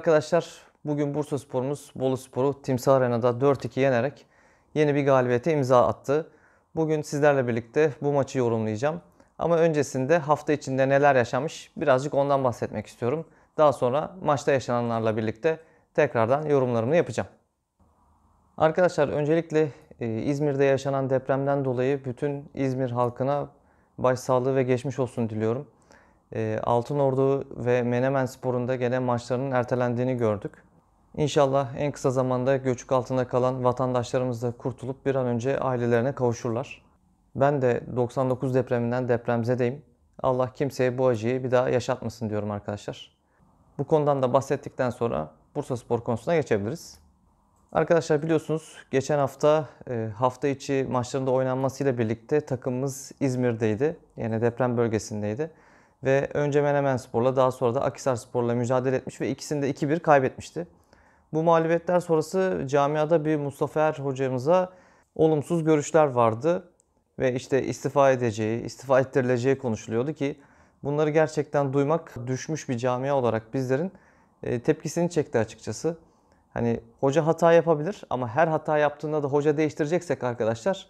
arkadaşlar. Bugün Bursa Spor'umuz Bolu Spor'u Timsah Arena'da 4-2 yenerek yeni bir galibiyete imza attı. Bugün sizlerle birlikte bu maçı yorumlayacağım. Ama öncesinde hafta içinde neler yaşanmış birazcık ondan bahsetmek istiyorum. Daha sonra maçta yaşananlarla birlikte tekrardan yorumlarımı yapacağım. Arkadaşlar öncelikle e, İzmir'de yaşanan depremden dolayı bütün İzmir halkına başsağlığı ve geçmiş olsun diliyorum. Ee, Altın Ordu ve Menemen sporunda gene maçlarının ertelendiğini gördük. İnşallah en kısa zamanda göçük altında kalan vatandaşlarımız da kurtulup bir an önce ailelerine kavuşurlar. Ben de 99 depreminden depremzedeyim. Allah kimseye bu acıyı bir daha yaşatmasın diyorum arkadaşlar. Bu konudan da bahsettikten sonra Bursa Spor konusuna geçebiliriz. Arkadaşlar biliyorsunuz geçen hafta e, hafta içi maçlarında oynanmasıyla birlikte takımımız İzmir'deydi. Yani deprem bölgesindeydi ve önce Menemen Spor'la daha sonra da Akisar Spor'la mücadele etmiş ve ikisini de 2-1 kaybetmişti. Bu mağlubiyetler sonrası camiada bir Mustafa Er hocamıza olumsuz görüşler vardı ve işte istifa edeceği, istifa ettirileceği konuşuluyordu ki bunları gerçekten duymak düşmüş bir camia olarak bizlerin e, tepkisini çekti açıkçası. Hani hoca hata yapabilir ama her hata yaptığında da hoca değiştireceksek arkadaşlar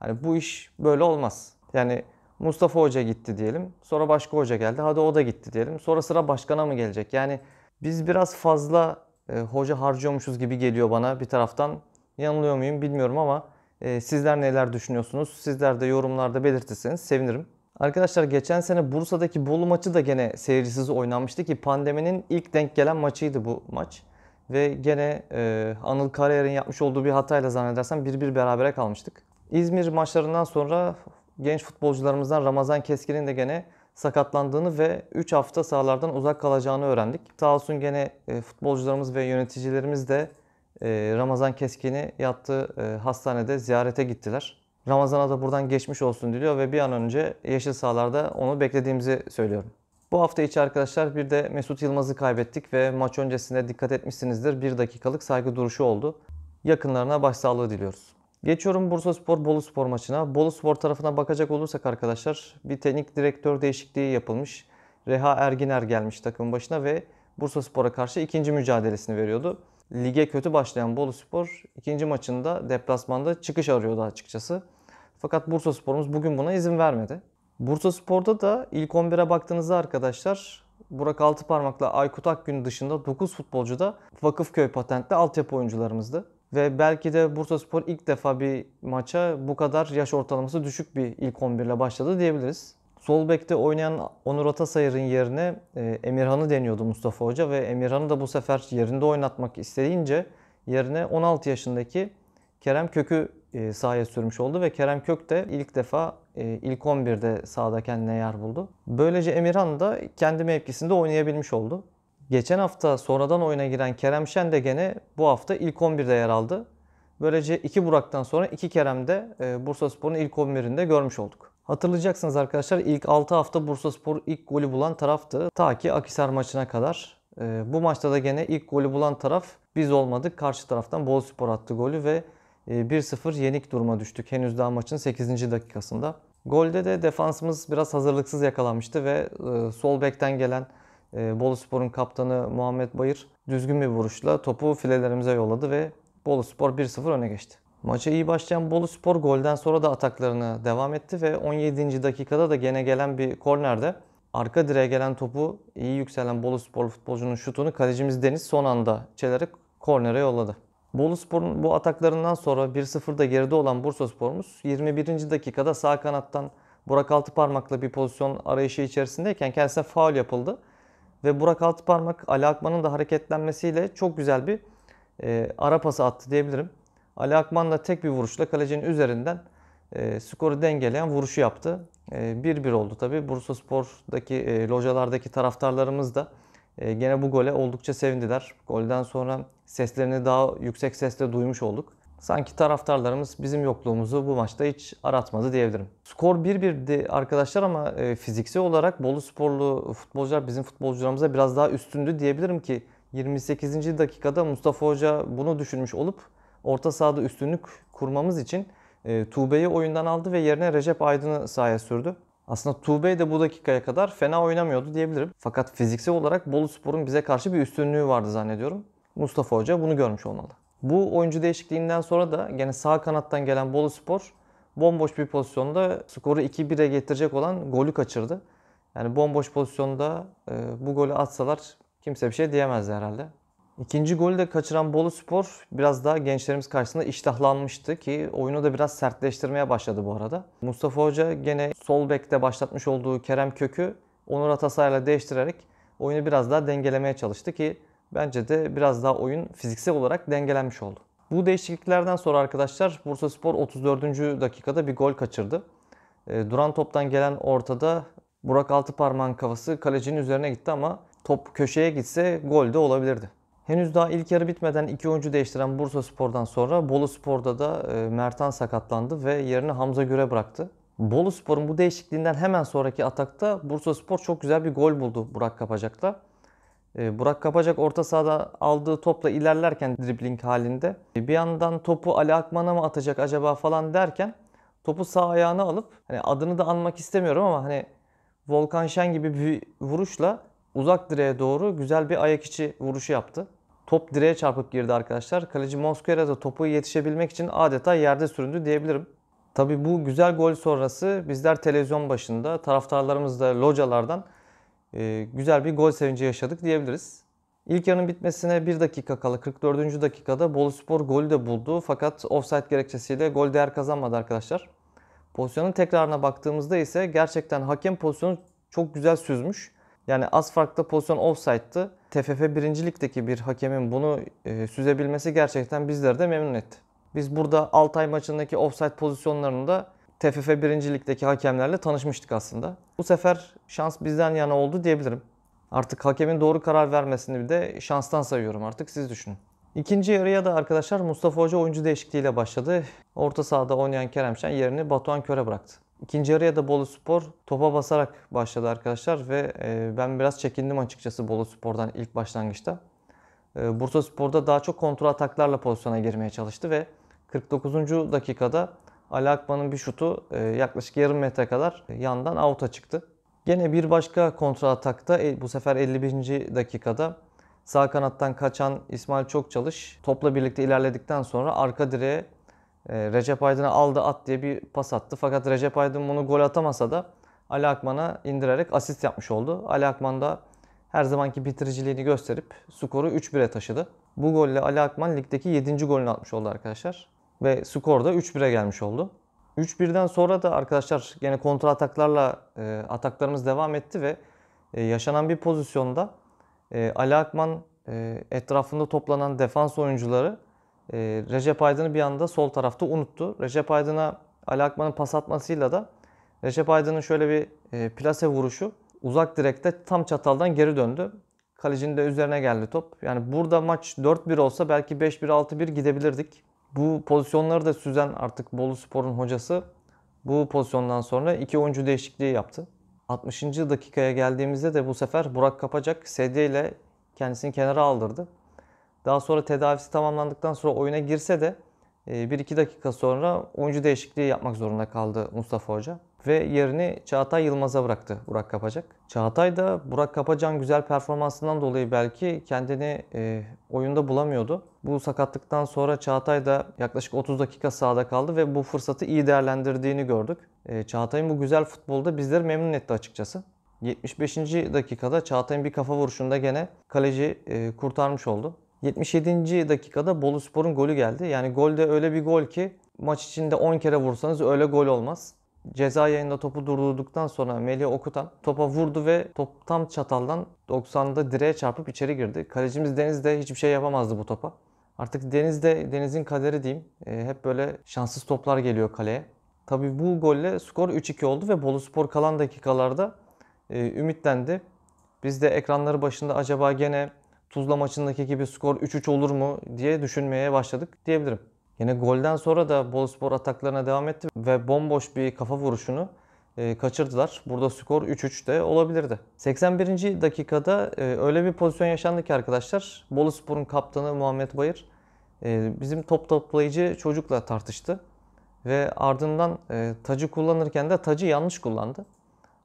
hani bu iş böyle olmaz. Yani Mustafa Hoca gitti diyelim. Sonra başka hoca geldi. Hadi o da gitti diyelim. Sonra sıra başkana mı gelecek? Yani biz biraz fazla e, hoca harcıyormuşuz gibi geliyor bana bir taraftan. Yanılıyor muyum bilmiyorum ama e, sizler neler düşünüyorsunuz? Sizler de yorumlarda belirtirseniz sevinirim. Arkadaşlar geçen sene Bursa'daki Bolu maçı da gene seyircisiz oynanmıştı ki pandeminin ilk denk gelen maçıydı bu maç. Ve gene e, Anıl Karayarın yapmış olduğu bir hatayla zannedersem bir bir berabere kalmıştık. İzmir maçlarından sonra genç futbolcularımızdan Ramazan Keskin'in de gene sakatlandığını ve 3 hafta sahalardan uzak kalacağını öğrendik. Sağ olsun gene e, futbolcularımız ve yöneticilerimiz de e, Ramazan Keskin'i yattığı e, hastanede ziyarete gittiler. Ramazan'a da buradan geçmiş olsun diliyor ve bir an önce yeşil sahalarda onu beklediğimizi söylüyorum. Bu hafta içi arkadaşlar bir de Mesut Yılmaz'ı kaybettik ve maç öncesinde dikkat etmişsinizdir bir dakikalık saygı duruşu oldu. Yakınlarına başsağlığı diliyoruz. Geçiyorum Bursa Spor Bolu Spor maçına. Bolu Spor tarafına bakacak olursak arkadaşlar bir teknik direktör değişikliği yapılmış. Reha Erginer gelmiş takım başına ve Bursa Spor'a karşı ikinci mücadelesini veriyordu. Lige kötü başlayan Bolu Spor ikinci maçında deplasmanda çıkış arıyordu açıkçası. Fakat Bursa Spor'umuz bugün buna izin vermedi. Bursa Spor'da da ilk 11'e baktığınızda arkadaşlar Burak Altıparmak'la Aykut Akgün dışında 9 futbolcu da Vakıfköy patentli altyapı oyuncularımızdı. Ve belki de Bursaspor ilk defa bir maça bu kadar yaş ortalaması düşük bir ilk 11 ile başladı diyebiliriz. Sol bekte oynayan Onur Atasayır'ın yerine e, Emirhan'ı deniyordu Mustafa Hoca ve Emirhan'ı da bu sefer yerinde oynatmak isteyince yerine 16 yaşındaki Kerem Kök'ü e, sahaya sürmüş oldu ve Kerem Kök de ilk defa e, ilk 11'de sahada kendine yer buldu. Böylece Emirhan da kendi mevkisinde oynayabilmiş oldu. Geçen hafta sonradan oyuna giren Kerem Şen de gene bu hafta ilk 11'de yer aldı. Böylece iki Burak'tan sonra iki Kerem'de e, Bursaspor'un ilk 11'inde görmüş olduk. Hatırlayacaksınız arkadaşlar ilk 6 hafta Bursaspor ilk golü bulan taraftı. Ta ki Akisar maçına kadar. E, bu maçta da gene ilk golü bulan taraf biz olmadık. Karşı taraftan Boluspor attı golü ve 1-0 e, yenik duruma düştük. Henüz daha maçın 8. dakikasında. Golde de defansımız biraz hazırlıksız yakalanmıştı ve e, sol bekten gelen ee, Bolu Spor'un kaptanı Muhammed Bayır düzgün bir vuruşla topu filelerimize yolladı ve Bolu Spor 1-0 öne geçti. Maça iyi başlayan Bolu Spor golden sonra da ataklarını devam etti ve 17. dakikada da gene gelen bir kornerde arka direğe gelen topu iyi yükselen Bolu Spor futbolcunun şutunu kalecimiz Deniz son anda çelerek kornere yolladı. Bolu Spor'un bu ataklarından sonra 1-0'da geride olan Bursa Spor'umuz 21. dakikada sağ kanattan Burak Altıparmak'la bir pozisyon arayışı içerisindeyken kendisine faul yapıldı ve Burak Altıparmak Ali Akman'ın da hareketlenmesiyle çok güzel bir e, ara pası attı diyebilirim. Ali Akman da tek bir vuruşla kalecinin üzerinden e, skoru dengeleyen vuruşu yaptı. 1-1 e, oldu tabi. Bursa Spor'daki e, localardaki taraftarlarımız da e, gene bu gole oldukça sevindiler. Golden sonra seslerini daha yüksek sesle duymuş olduk. Sanki taraftarlarımız bizim yokluğumuzu bu maçta hiç aratmadı diyebilirim. Skor 1-1'di arkadaşlar ama e, fiziksel olarak Bolu sporlu futbolcular bizim futbolcularımıza biraz daha üstündü diyebilirim ki 28. dakikada Mustafa Hoca bunu düşünmüş olup orta sahada üstünlük kurmamız için e, Tuğbe'yi oyundan aldı ve yerine Recep Aydın'ı sahaya sürdü. Aslında Tuğbe de bu dakikaya kadar fena oynamıyordu diyebilirim. Fakat fiziksel olarak Bolu Spor'un bize karşı bir üstünlüğü vardı zannediyorum. Mustafa Hoca bunu görmüş olmalı. Bu oyuncu değişikliğinden sonra da gene sağ kanattan gelen Bolu Spor bomboş bir pozisyonda skoru 2-1'e getirecek olan golü kaçırdı. Yani bomboş pozisyonda e, bu golü atsalar kimse bir şey diyemezdi herhalde. İkinci golü de kaçıran Bolu Spor biraz daha gençlerimiz karşısında iştahlanmıştı ki oyunu da biraz sertleştirmeye başladı bu arada. Mustafa Hoca gene sol bekte başlatmış olduğu Kerem Kökü Onur Atasay'la değiştirerek oyunu biraz daha dengelemeye çalıştı ki Bence de biraz daha oyun fiziksel olarak dengelenmiş oldu. Bu değişikliklerden sonra arkadaşlar Bursa Spor 34. dakikada bir gol kaçırdı. Ee, duran toptan gelen ortada Burak Altıparmak'ın kafası kalecinin üzerine gitti ama top köşeye gitse gol de olabilirdi. Henüz daha ilk yarı bitmeden iki oyuncu değiştiren Bursa Spor'dan sonra Bolu Spor'da da e, Mertan sakatlandı ve yerini Hamza Güre bıraktı. Bolu Spor'un bu değişikliğinden hemen sonraki atakta Bursa Spor çok güzel bir gol buldu Burak kapacakta. Ee, Burak Kapacak orta sahada aldığı topla ilerlerken dribling halinde e, bir yandan topu Ali Akman'a mı atacak acaba falan derken topu sağ ayağına alıp hani adını da anmak istemiyorum ama hani Volkan Şen gibi bir vuruşla uzak direğe doğru güzel bir ayak içi vuruşu yaptı. Top direğe çarpıp girdi arkadaşlar. Kaleci Mosquera da topu yetişebilmek için adeta yerde süründü diyebilirim. Tabi bu güzel gol sonrası bizler televizyon başında taraftarlarımız da localardan e, güzel bir gol sevinci yaşadık diyebiliriz. İlk yarının bitmesine 1 dakika kala 44. dakikada Boluspor Spor golü de buldu. Fakat offside gerekçesiyle gol değer kazanmadı arkadaşlar. Pozisyonun tekrarına baktığımızda ise gerçekten hakem pozisyonu çok güzel süzmüş. Yani az farklı pozisyon offside'tı. TFF birincilikteki bir hakemin bunu e, süzebilmesi gerçekten bizleri de memnun etti. Biz burada Altay maçındaki offside pozisyonlarını da TFF 1. Lig'deki hakemlerle tanışmıştık aslında. Bu sefer şans bizden yana oldu diyebilirim. Artık hakemin doğru karar vermesini bir de şanstan sayıyorum artık siz düşünün. İkinci yarıya da arkadaşlar Mustafa Hoca oyuncu değişikliğiyle başladı. Orta sahada oynayan Keremşen yerini Batuhan Kör'e bıraktı. İkinci yarıya da Bolu Spor topa basarak başladı arkadaşlar ve e, ben biraz çekindim açıkçası Bolu Spor'dan ilk başlangıçta. E, Bursa Spor'da daha çok kontrol ataklarla pozisyona girmeye çalıştı ve 49. dakikada Ali Akman'ın bir şutu e, yaklaşık yarım metre kadar yandan avuta çıktı. Gene bir başka kontra atakta e, bu sefer 51. dakikada sağ kanattan kaçan İsmail Çokçalış topla birlikte ilerledikten sonra arka direğe e, Recep Aydın'a aldı at diye bir pas attı. Fakat Recep Aydın bunu gol atamasa da Ali Akman'a indirerek asist yapmış oldu. Ali Akman da her zamanki bitiriciliğini gösterip skoru 3-1'e taşıdı. Bu golle Ali Akman ligdeki 7. golünü atmış oldu arkadaşlar. Ve skor da 3-1'e gelmiş oldu. 3-1'den sonra da arkadaşlar yine kontra ataklarla e, ataklarımız devam etti ve e, yaşanan bir pozisyonda e, Ali Akman e, etrafında toplanan defans oyuncuları e, Recep Aydın'ı bir anda sol tarafta unuttu. Recep Aydın'a Ali Akman'ın pas atmasıyla da Recep Aydın'ın şöyle bir e, plase vuruşu uzak direkte tam çataldan geri döndü. Kalecinin de üzerine geldi top. Yani burada maç 4-1 olsa belki 5-1 6-1 gidebilirdik. Bu pozisyonları da süzen artık Bolu Spor'un hocası bu pozisyondan sonra iki oyuncu değişikliği yaptı. 60. dakikaya geldiğimizde de bu sefer Burak Kapacak sedye ile kendisini kenara aldırdı. Daha sonra tedavisi tamamlandıktan sonra oyuna girse de 1-2 e, dakika sonra oyuncu değişikliği yapmak zorunda kaldı Mustafa Hoca ve yerini Çağatay Yılmaz'a bıraktı Burak Kapacak. Çağatay da Burak Kapacak'ın güzel performansından dolayı belki kendini e, oyunda bulamıyordu. Bu sakatlıktan sonra Çağatay da yaklaşık 30 dakika sahada kaldı ve bu fırsatı iyi değerlendirdiğini gördük. E, Çağatay'ın bu güzel futbolda bizleri memnun etti açıkçası. 75. dakikada Çağatay'ın bir kafa vuruşunda gene kaleci e, kurtarmış oldu. 77. dakikada Boluspor'un golü geldi. Yani gol de öyle bir gol ki maç içinde 10 kere vursanız öyle gol olmaz ceza yayında topu durdurduktan sonra Melih Okutan topa vurdu ve top tam çataldan 90'da direğe çarpıp içeri girdi. Kalecimiz Deniz de hiçbir şey yapamazdı bu topa. Artık Deniz de Deniz'in kaderi diyeyim. E, hep böyle şanssız toplar geliyor kaleye. Tabi bu golle skor 3-2 oldu ve Bolu Spor kalan dakikalarda e, ümitlendi. Biz de ekranları başında acaba gene Tuzla maçındaki gibi skor 3-3 olur mu diye düşünmeye başladık diyebilirim. Yine golden sonra da Boluspor ataklarına devam etti ve bomboş bir kafa vuruşunu e, kaçırdılar. Burada skor 3-3 de olabilirdi. 81. dakikada e, öyle bir pozisyon yaşandı ki arkadaşlar. Boluspor'un kaptanı Muhammed Bayır e, bizim top toplayıcı çocukla tartıştı. Ve ardından tacı kullanırken de tacı yanlış kullandı.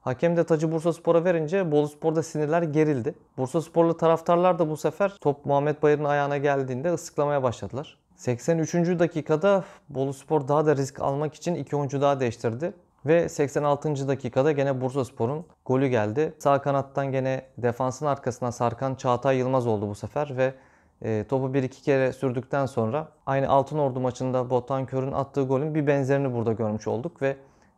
Hakem de tacı Bursaspor'a verince Boluspor'da sinirler gerildi. Bursasporlu taraftarlar da bu sefer top Muhammed Bayır'ın ayağına geldiğinde ıslıklamaya başladılar. 83. dakikada Boluspor daha da risk almak için iki oyuncu daha değiştirdi. Ve 86. dakikada gene Bursaspor'un golü geldi. Sağ kanattan gene defansın arkasına sarkan Çağatay Yılmaz oldu bu sefer ve e, topu bir iki kere sürdükten sonra aynı Altınordu maçında Botan Kör'ün attığı golün bir benzerini burada görmüş olduk ve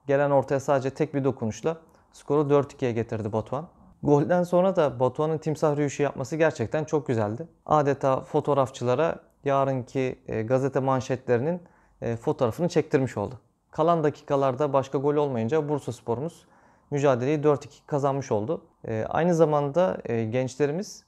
gelen ortaya sadece tek bir dokunuşla skoru 4-2'ye getirdi Batuhan. Golden sonra da Batuhan'ın timsah rüyüşü yapması gerçekten çok güzeldi. Adeta fotoğrafçılara yarınki e, gazete manşetlerinin e, fotoğrafını çektirmiş oldu. Kalan dakikalarda başka gol olmayınca Bursa sporumuz mücadeleyi 4-2 kazanmış oldu. E, aynı zamanda gençlerimiz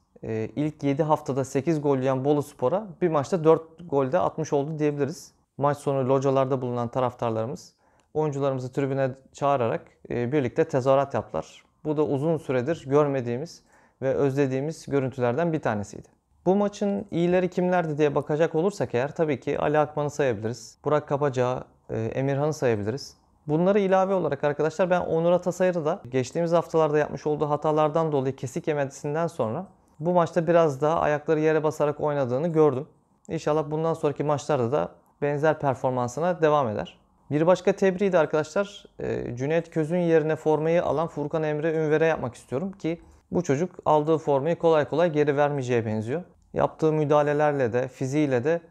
ilk 7 haftada 8 gol yiyen Bolu Spor'a bir maçta 4 golde atmış oldu diyebiliriz. Maç sonu localarda bulunan taraftarlarımız oyuncularımızı tribüne çağırarak birlikte tezahürat yaptılar. Bu da uzun süredir görmediğimiz ve özlediğimiz görüntülerden bir tanesiydi. Bu maçın iyileri kimlerdi diye bakacak olursak eğer tabii ki Ali Akman'ı sayabiliriz. Burak Kapaca, e, Emirhan'ı sayabiliriz. Bunları ilave olarak arkadaşlar ben Onur Atasayır'ı da geçtiğimiz haftalarda yapmış olduğu hatalardan dolayı kesik yemesinden sonra bu maçta biraz daha ayakları yere basarak oynadığını gördüm. İnşallah bundan sonraki maçlarda da benzer performansına devam eder. Bir başka tebriği arkadaşlar e, Cüneyt Köz'ün yerine formayı alan Furkan Emre Ünver'e yapmak istiyorum ki bu çocuk aldığı formayı kolay kolay geri vermeyeceğe benziyor. Yaptığı müdahalelerle de fiziğiyle de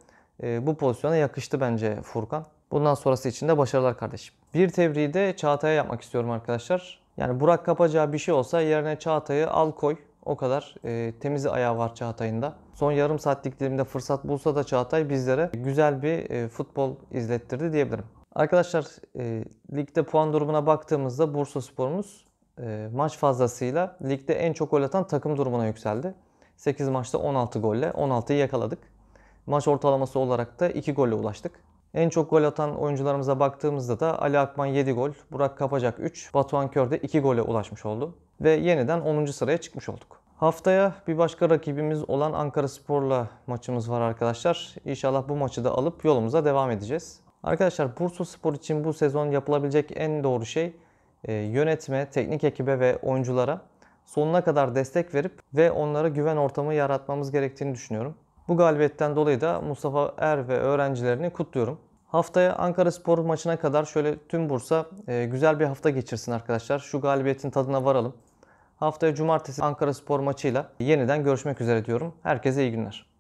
e, bu pozisyona yakıştı bence Furkan. Bundan sonrası için de başarılar kardeşim. Bir tebriği de Çağatay'a yapmak istiyorum arkadaşlar. Yani Burak kapacağı bir şey olsa yerine Çağatay'ı al koy. O kadar e, temiz ayağı var Çağatay'ın da. Son yarım saatlik dilimde fırsat bulsa da Çağatay bizlere güzel bir e, futbol izlettirdi diyebilirim. Arkadaşlar e, ligde puan durumuna baktığımızda Bursa Spor'umuz e, maç fazlasıyla ligde en çok gol atan takım durumuna yükseldi. 8 maçta 16 golle 16'yı yakaladık. Maç ortalaması olarak da 2 golle ulaştık. En çok gol atan oyuncularımıza baktığımızda da Ali Akman 7 gol, Burak Kapacak 3, Batuhan Kör de 2 gole ulaşmış oldu. Ve yeniden 10. sıraya çıkmış olduk. Haftaya bir başka rakibimiz olan Ankara Spor'la maçımız var arkadaşlar. İnşallah bu maçı da alıp yolumuza devam edeceğiz. Arkadaşlar Bursa Spor için bu sezon yapılabilecek en doğru şey e, yönetme, teknik ekibe ve oyunculara sonuna kadar destek verip ve onlara güven ortamı yaratmamız gerektiğini düşünüyorum. Bu galibiyetten dolayı da Mustafa Er ve öğrencilerini kutluyorum. Haftaya Ankara Spor maçına kadar şöyle tüm Bursa e, güzel bir hafta geçirsin arkadaşlar. Şu galibiyetin tadına varalım. Haftaya cumartesi Ankara Spor maçıyla yeniden görüşmek üzere diyorum. Herkese iyi günler.